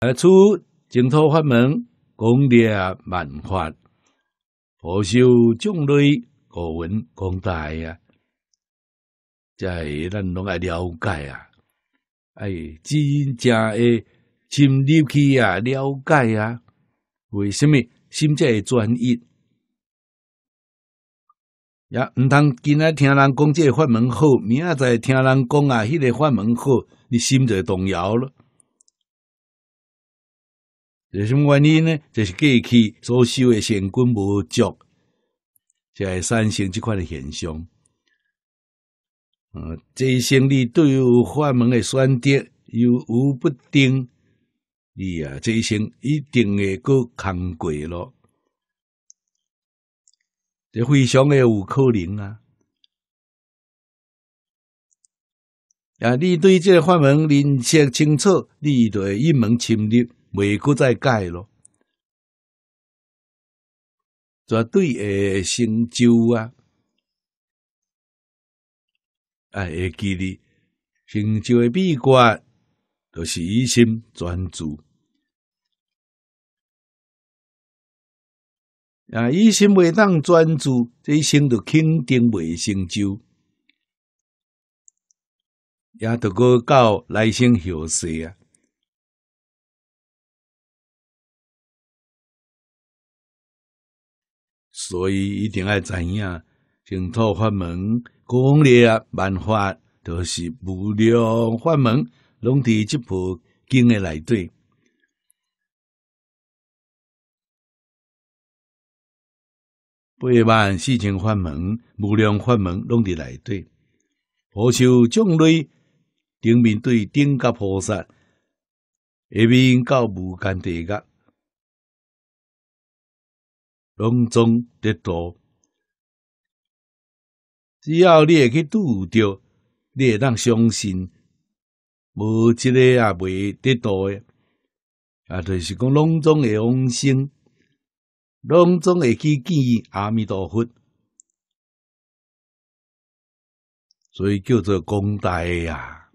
而出净土法门，功德满怀；佛修众类，佛闻广大呀！在咱拢爱了解啊，哎，真正诶，深入去啊，了解啊，为什么心在专一？也毋通今仔听人讲即个法门好，明仔载听人讲啊，迄个法门好，你心就动摇了。是什么原因呢？就是过去所修的善根无足，就会产生即款的现象。嗯，这一生你对于法门的选择有无不定，你啊这一生一定会过空过咯。这非常的有可能啊！啊，你对这个法门认识清楚，你就会一门深入，未搁再改咯。绝对成就啊，哎，记住，成就的秘诀就是一心专注。啊，一生未当专注，这一生就肯定未成就，也得过到来生后世啊。所以一定要怎样净土法门，功利啊，办法都是无量法门，拢伫即部经诶内底。八万四千法门，无量法门，拢伫内底。菩萨种类，顶面对顶甲菩萨，下面到无间地狱，拢中得道。只要你会去拄着，你会当相信，无一个也袂得道诶。啊，就是讲拢中诶，往生。拢总会去见阿弥陀佛，所以叫做功德呀。